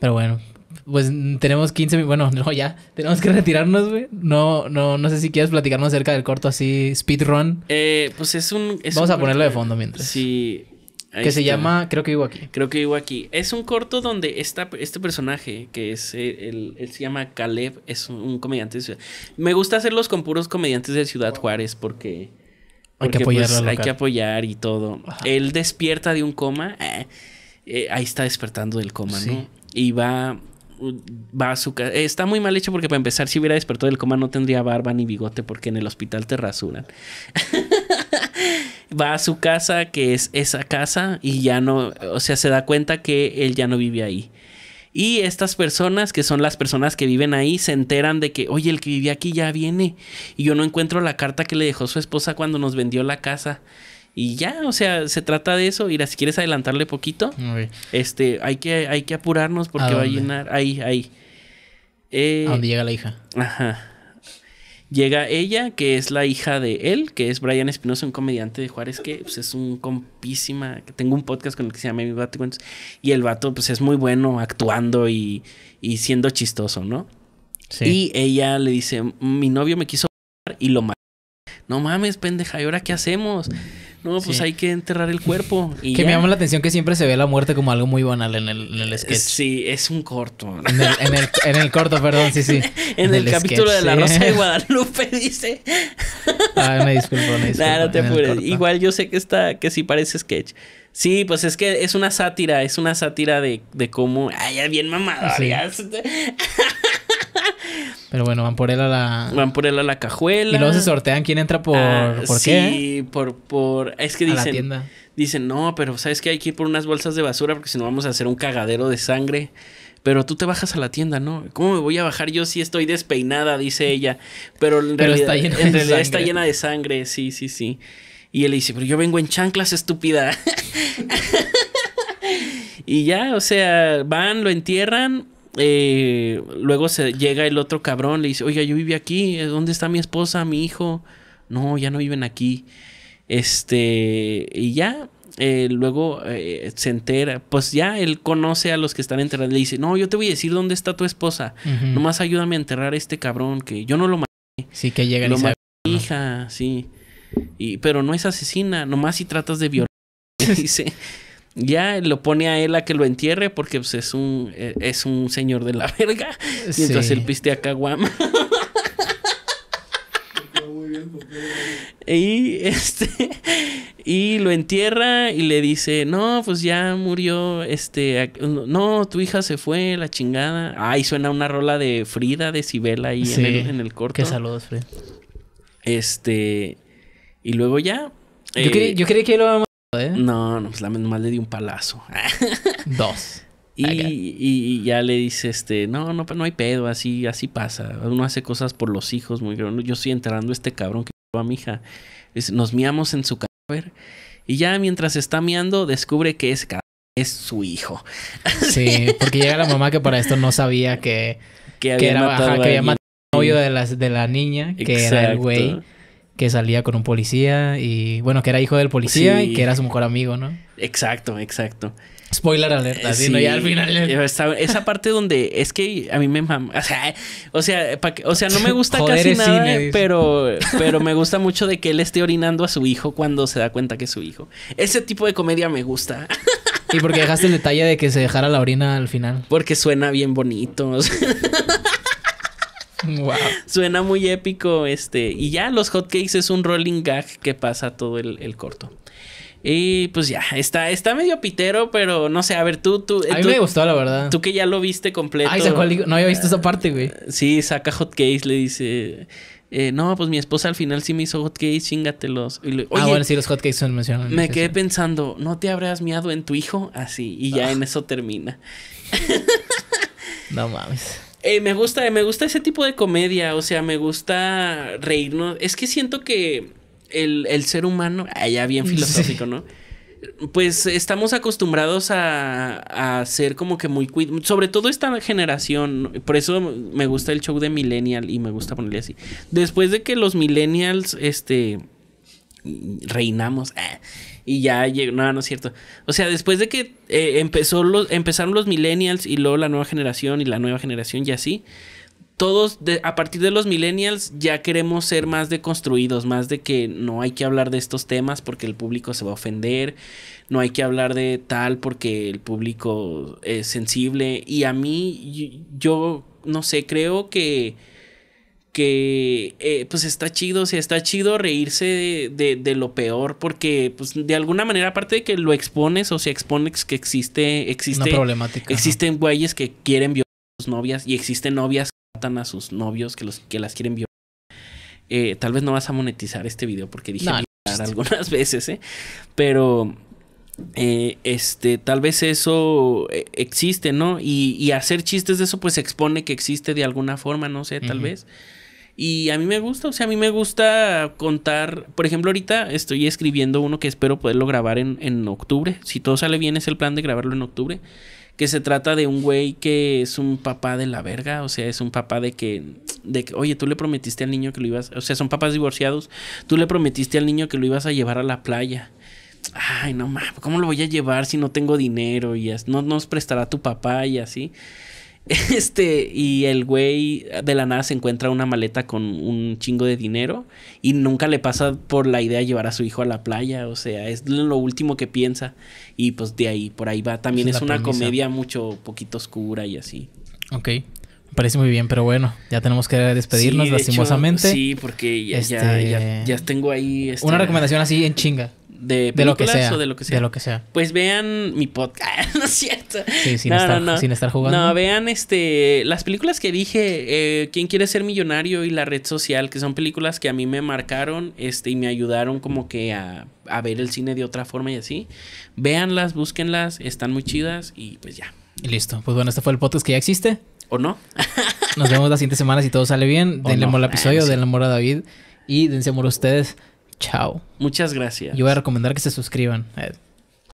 Pero bueno, pues tenemos 15 Bueno, no, ya. Tenemos que retirarnos, güey. No, no, no sé si quieres platicarnos acerca del corto así, speedrun. Eh, pues es un. Vamos a ponerlo de fondo mientras. Sí. que se llama Creo que vivo aquí. Creo que vivo aquí. Es un corto donde está este personaje, que es eh, el, él se llama Caleb, es un, comediante de ciudad. Me gusta hacerlos con puros comediantes de Ciudad Juárez porque. hay que pues, apoyar. hay que apoyar y todo. Él despierta de un coma. Eh, eh, ahí está despertando del coma, sí. ¿no? y va va a su casa. Está muy mal hecho porque para empezar, si hubiera despertado del coma no tendría barba ni bigote porque en el hospital te rasuran. va a su casa, que es esa casa, y ya no, o sea, se da cuenta que él ya no vive ahí. Y estas personas, que son las personas que viven ahí, se enteran de que, oye, el que vivía aquí ya viene. Y yo no encuentro la carta que le dejó su esposa cuando nos vendió la casa. Y ya, o sea, se trata de eso. Mira, si quieres adelantarle poquito, este, hay que, hay que apurarnos porque va a llenar. Ahí, ahí. Eh, a llega la hija. Ajá. Llega ella, que es la hija de él, que es Brian Espinosa, un comediante de Juárez, que pues, es un compísima. Tengo un podcast con el que se llama Mi Vato Y el vato, pues es muy bueno actuando y, y siendo chistoso, ¿no? Sí. Y ella le dice: Mi novio me quiso y lo mató. No mames, pendeja, ¿y ahora qué hacemos? No, pues hay que enterrar el cuerpo. que me llama la atención que siempre se ve la muerte como algo muy banal en el, en eh, sketch. Sí, es un corto. En el, corto, perdón, sí, sí. en, el, capítulo de La Rosa de Guadalupe dice. Ay, me disculpo, me disculpo. Igual yo sé que está, que sí parece sketch. Sí, pues es que es una sátira, es una sátira de, cómo. Ay, ya bien mamada. Sí. Pero bueno, van por él a la. Van por él a la cajuela. Y luego se sortean quién entra por. Ah, qué? Sí, por, por. Es que dicen. A Dicen, no, pero sabes que hay que ir por unas bolsas de basura porque si no vamos a hacer un cagadero de sangre. Pero tú te bajas a la tienda, ¿no? ¿Cómo me voy a bajar yo si estoy despeinada? Dice ella. Pero en pero está llena, está llena de sangre. Sí, sí, sí. Y él dice, pero yo vengo en chanclas, estúpida. y ya, o sea, van, lo entierran eh, luego se llega el otro cabrón, le dice, oiga, yo viví aquí, eh, ¿dónde está mi esposa, mi hijo? No, ya no viven aquí. Este, y ya, eh, luego se entera, pues ya él conoce a los que están enterrados, le dice, no, yo te voy a decir dónde está tu esposa, nomás ayúdame a enterrar a este cabrón, que yo no lo maté. Sí, que llega lo hija, sí. Y, pero no es asesina, nomás si tratas de violar. dice, ya lo pone a él a que lo entierre porque pues, es, un, eh, es un señor de la verga. Sí. Mientras él piste a Caguama. y este y lo entierra y le dice, "No, pues ya murió este no, tu hija se fue, la chingada." Ahí suena una rola de Frida de Sibela ahí en, el, en el Qué saludos, Frida. Este y luego ya yo, creía eh, yo creí que lo ¿eh? No, no, pues la más le di un palazo. Dos. Y, ya le dice, este, no, no, no hay pedo, así, así pasa. Uno hace cosas por los hijos, muy grande. Yo estoy enterando a este cabrón que a mi hija. Nos miamos en su cadáver. Y ya mientras está miando, descubre que es, es su hijo. Sí, porque llega la mamá que para esto no sabía que, que, había era matado al novio de la, de la niña, que era el güey que salía con un policía y bueno, que era hijo del policía y que era su mejor amigo, ¿no? Exacto, exacto. Spoiler alerta, sí, ¿no? Esa, parte donde es que a mí me O sea, o sea, no me gusta casi nada, pero, pero me gusta mucho de que él esté orinando a su hijo cuando se da cuenta que es su hijo. Ese tipo de comedia me gusta. ¿Y porque dejaste el detalle de que se dejara la orina al final? Porque suena bien bonito. Suena muy épico, este. Y ya los hotcakes es un rolling gag que pasa todo el, corto. Y pues ya, está, está medio pitero, pero no sé, a ver, tú, tú. A mí me gustó, la verdad. Tú que ya lo viste completo. Ay, No había visto esa parte, güey. Eh, sí, saca hotcakes, le dice. Eh, no, pues mi esposa al final sí me hizo hotcakes, chingatelos. ah, bueno, sí, los hotcakes son mencionados. Me quedé pensando, ¿no te habrás miado en tu hijo? Así, y ya en ah. eso termina. no mames. Eh, me gusta, me gusta ese tipo de comedia, o sea, me gusta reírnos. Es que siento que el, ser humano, allá ah, bien filosófico, ¿no? Pues estamos acostumbrados a, ser como que muy sobre todo esta generación, por eso me gusta el show de Millennial y me gusta ponerle así. Después de que los Millennials, este reinamos. Ah, y ya llegó, no, no es cierto. O sea, después de que eh, empezó los, empezaron los millennials y luego la nueva generación y la nueva generación y así, todos a partir de los millennials ya queremos ser más deconstruidos, más de que no hay que hablar de estos temas porque el público se va a ofender, no hay que hablar de tal porque el público es sensible. Y a mí, yo no sé, creo que que eh, pues está chido, o sea, está chido reírse de, lo peor, porque pues de alguna manera, aparte de que lo expones, o sea, expones que existe, existe, Una problemática, existen güeyes que quieren violar a sus novias y existen novias que matan a sus novios que, los, que las quieren violar. Eh, tal vez no vas a monetizar este video porque dije algunas veces, ¿eh? Pero eh, este, tal vez eso existe, ¿no? Y, hacer chistes de eso, pues expone que existe de alguna forma, no sé, tal vez. Y a mí me gusta, o sea, a mí me gusta contar, por ejemplo, ahorita estoy escribiendo uno que espero poderlo grabar en, en octubre, si todo sale bien es el plan de grabarlo en octubre, que se trata de un güey que es un papá de la verga, o sea, es un papá de que, de que, oye, tú le prometiste al niño que lo ibas, o sea, son papás divorciados, tú le prometiste al niño que lo ibas a llevar a la playa ay, no mames, ¿cómo lo voy a llevar si no tengo dinero? Y no nos prestará tu papá y así. Este, y el güey de la nada se encuentra una maleta con un chingo de dinero y nunca le pasa por la idea de llevar a su hijo a la playa, o sea, es lo último que piensa y pues de ahí, por ahí va. También es, una comedia mucho, poquito oscura y así. Ok, parece muy bien, pero bueno, ya tenemos que despedirnos lastimosamente. sí, porque ya, este, tengo ahí... Este, una recomendación así en chinga de, lo que sea, o de lo que sea. lo que sea. Pues vean mi podcast, ah, ¿no es cierto? Sí, sin, estar, no, sin estar jugando. No, vean este las películas que dije, eh, ¿Quién quiere ser millonario? y La red social, que son películas que a mí me marcaron este, y me ayudaron como que a, ver el cine de otra forma y así. Véanlas, búsquenlas, están muy chidas y pues ya. Y listo. Pues bueno, este fue el podcast que ya existe. ¿O no? Nos vemos las siguiente semanas si todo sale bien. Denle amor al ah, episodio, denle amor a David y dense amor a ustedes. Chao. Muchas gracias. Yo voy a recomendar que se suscriban. Eh,